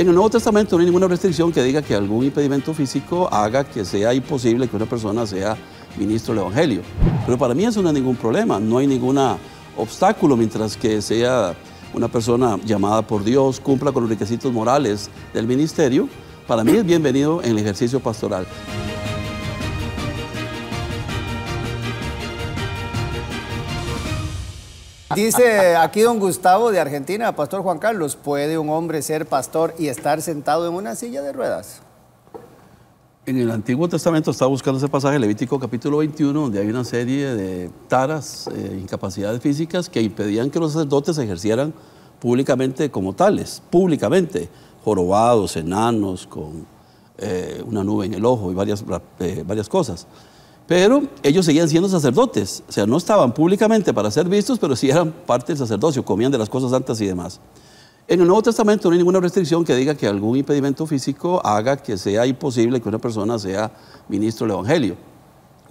En el Nuevo Testamento no hay ninguna restricción que diga que algún impedimento físico haga que sea imposible que una persona sea ministro del Evangelio. Pero para mí eso no es ningún problema, no hay ningún obstáculo mientras que sea una persona llamada por Dios, cumpla con los requisitos morales del ministerio. Para mí es bienvenido en el ejercicio pastoral. Dice aquí don Gustavo de Argentina, Pastor Juan Carlos, ¿puede un hombre ser pastor y estar sentado en una silla de ruedas? En el Antiguo Testamento estaba buscando ese pasaje, Levítico capítulo 21, donde hay una serie de taras, eh, incapacidades físicas que impedían que los sacerdotes ejercieran públicamente como tales, públicamente, jorobados, enanos, con eh, una nube en el ojo y varias, eh, varias cosas. Pero ellos seguían siendo sacerdotes, o sea, no estaban públicamente para ser vistos, pero sí eran parte del sacerdocio, comían de las cosas santas y demás. En el Nuevo Testamento no hay ninguna restricción que diga que algún impedimento físico haga que sea imposible que una persona sea ministro del Evangelio.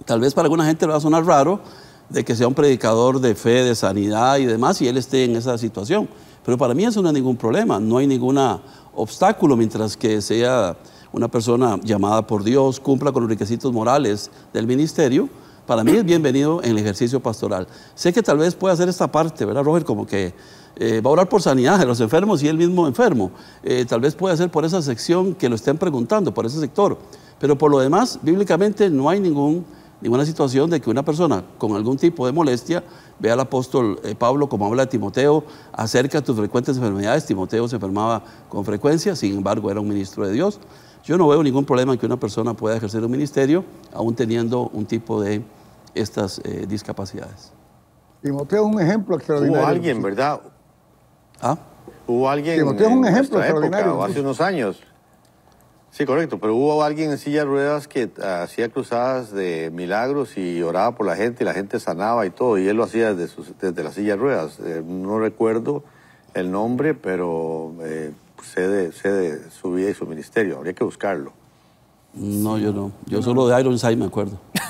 Tal vez para alguna gente le va a sonar raro de que sea un predicador de fe, de sanidad y demás, y él esté en esa situación pero para mí eso no es ningún problema, no hay ningún obstáculo mientras que sea una persona llamada por Dios, cumpla con los requisitos morales del ministerio. Para mí es bienvenido en el ejercicio pastoral. Sé que tal vez puede hacer esta parte, ¿verdad, Roger? Como que eh, va a orar por sanidad de los enfermos y el mismo enfermo. Eh, tal vez puede hacer por esa sección que lo estén preguntando, por ese sector. Pero por lo demás, bíblicamente no hay ningún ninguna situación de que una persona con algún tipo de molestia vea al apóstol eh, Pablo como habla de Timoteo acerca de tus frecuentes enfermedades. Timoteo se enfermaba con frecuencia, sin embargo era un ministro de Dios. Yo no veo ningún problema en que una persona pueda ejercer un ministerio aún teniendo un tipo de estas eh, discapacidades. Timoteo es un ejemplo extraordinario. Hubo alguien, ¿verdad? ¿Ah? Hubo alguien. Timoteo es un ejemplo extraordinario. hace unos años Sí, correcto, pero hubo alguien en silla ruedas que hacía cruzadas de milagros y oraba por la gente y la gente sanaba y todo, y él lo hacía desde, desde la silla de ruedas. Eh, no recuerdo el nombre, pero eh, sé, de, su vida y su ministerio, habría que buscarlo. No, yo no, yo solo de Ironside me acuerdo.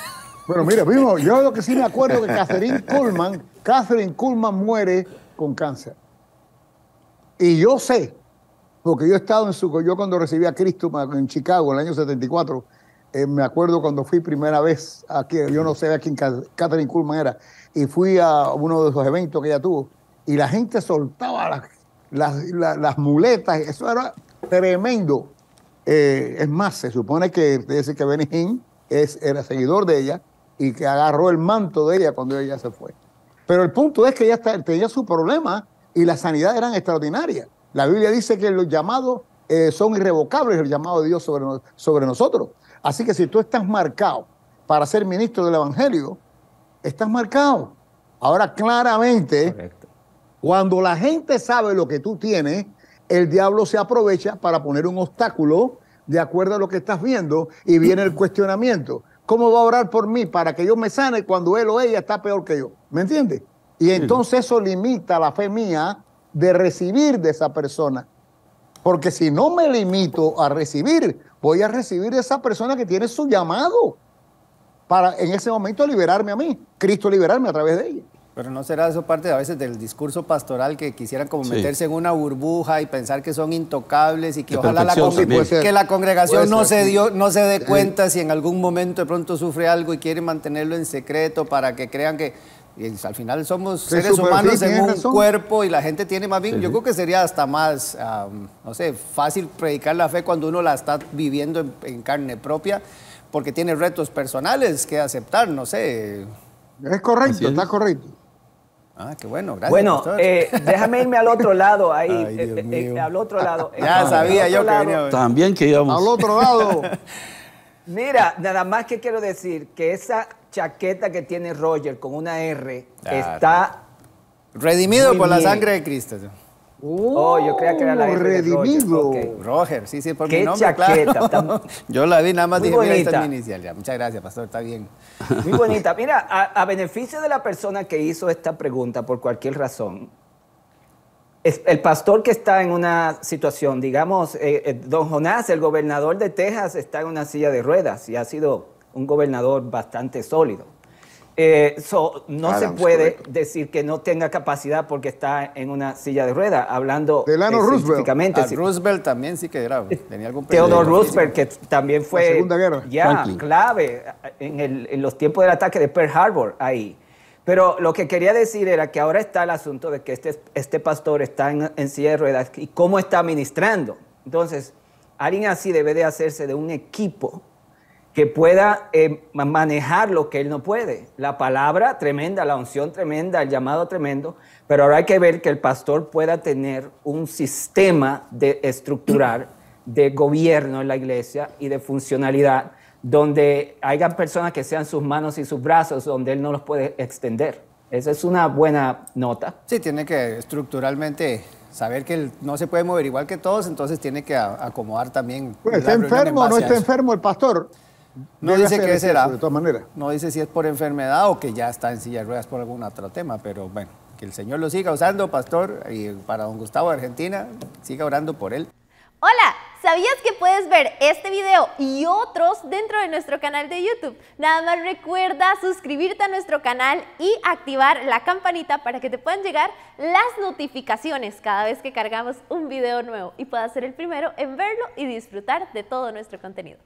Bueno, mira, mismo, yo lo que sí me acuerdo que Catherine Kuhlman, Catherine Kuhlman muere con cáncer. Y yo sé porque yo he estado en su, yo cuando recibí a Cristo en Chicago en el año 74, eh, me acuerdo cuando fui primera vez aquí, yo no sé a quién Catherine Kuhlman era, y fui a uno de esos eventos que ella tuvo, y la gente soltaba las, muletas, eso era tremendo. Eh, es más, se supone que dice que Benny Hinn es, era seguidor de ella y que agarró el manto de ella cuando ella se fue. Pero el punto es que ella tenía su problema y la sanidad eran extraordinarias. La Biblia dice que los llamados eh, son irrevocables, el llamado de Dios sobre, nosotros. Así que si tú estás marcado para ser ministro del Evangelio, estás marcado. Ahora claramente, cuando la gente sabe lo que tú tienes, el diablo se aprovecha para poner un obstáculo de acuerdo a lo que estás viendo y viene el cuestionamiento. ¿Cómo va a orar por mí para que yo me sane cuando él o ella está peor que yo? ¿Me entiendes? Y entonces eso limita la fe mía de recibir de esa persona. Porque si no me limito a recibir, voy a recibir de esa persona que tiene su llamado para en ese momento liberarme a mí, Cristo liberarme a través de ella. Pero no será eso parte a veces del discurso pastoral que quisieran como meterse en una burbuja y pensar que son intocables y que ojalá la, que la congregación no se, no se dé cuenta si en algún momento de pronto sufre algo y quiere mantenerlo en secreto para que crean que y al final somos seres humanos en un cuerpo y la gente tiene más bien, yo creo que sería hasta más, no sé, fácil predicar la fe cuando uno la está viviendo en, carne propia, porque tiene retos personales que aceptar, no sé. Es correcto, está correcto. Ah, qué bueno, gracias. Bueno, eh, déjame irme al otro lado ahí, eh, eh, al otro lado. ya sabía yo que También que íbamos. Al otro lado. Mira, nada más que quiero decir que esa chaqueta que tiene Roger con una R está... Redimido por la sangre de Cristo. Oh, yo creía que era la R redimido. Roger. sí, sí, por mi nombre, chaqueta, Yo la vi, nada más dije, mira, esta es mi inicial. Muchas gracias, pastor, está bien. Muy bonita. Mira, a, beneficio de la persona que hizo esta pregunta por cualquier razón, es el pastor que está en una situación, digamos, eh, eh, don Jonás, el gobernador de Texas, está en una silla de ruedas y ha sido un gobernador bastante sólido. Eh, no se puede decir que no tenga capacidad porque está en una silla de ruedas, hablando Delano Roosevelt. Ah, Roosevelt también sí que era. Eh, Teodoro Roosevelt, que también fue ya, clave en, los tiempos del ataque de Pearl Harbor ahí. Pero lo que quería decir era que ahora está el asunto de que este, este pastor está en, en silla de ruedas y cómo está ministrando. Entonces, alguien así debe de hacerse de un equipo que pueda eh, manejar lo que él no puede. La palabra tremenda, la unción tremenda, el llamado tremendo, pero ahora hay que ver que el pastor pueda tener un sistema de estructurar, de gobierno en la iglesia y de funcionalidad donde haya personas que sean sus manos y sus brazos donde él no los puede extender. Esa es una buena nota. Sí, tiene que estructuralmente saber que él no se puede mover igual que todos, entonces tiene que acomodar también. está enfermo, no está enfermo el pastor. No dice qué será. De todas maneras. No dice si es por enfermedad o que ya está en silla de ruedas por algún otro tema, pero bueno, que el Señor lo siga usando, pastor, y para don Gustavo de Argentina, siga orando por él. Hola, ¿sabías que puedes ver este video y otros dentro de nuestro canal de YouTube? Nada más recuerda suscribirte a nuestro canal y activar la campanita para que te puedan llegar las notificaciones cada vez que cargamos un video nuevo y puedas ser el primero en verlo y disfrutar de todo nuestro contenido.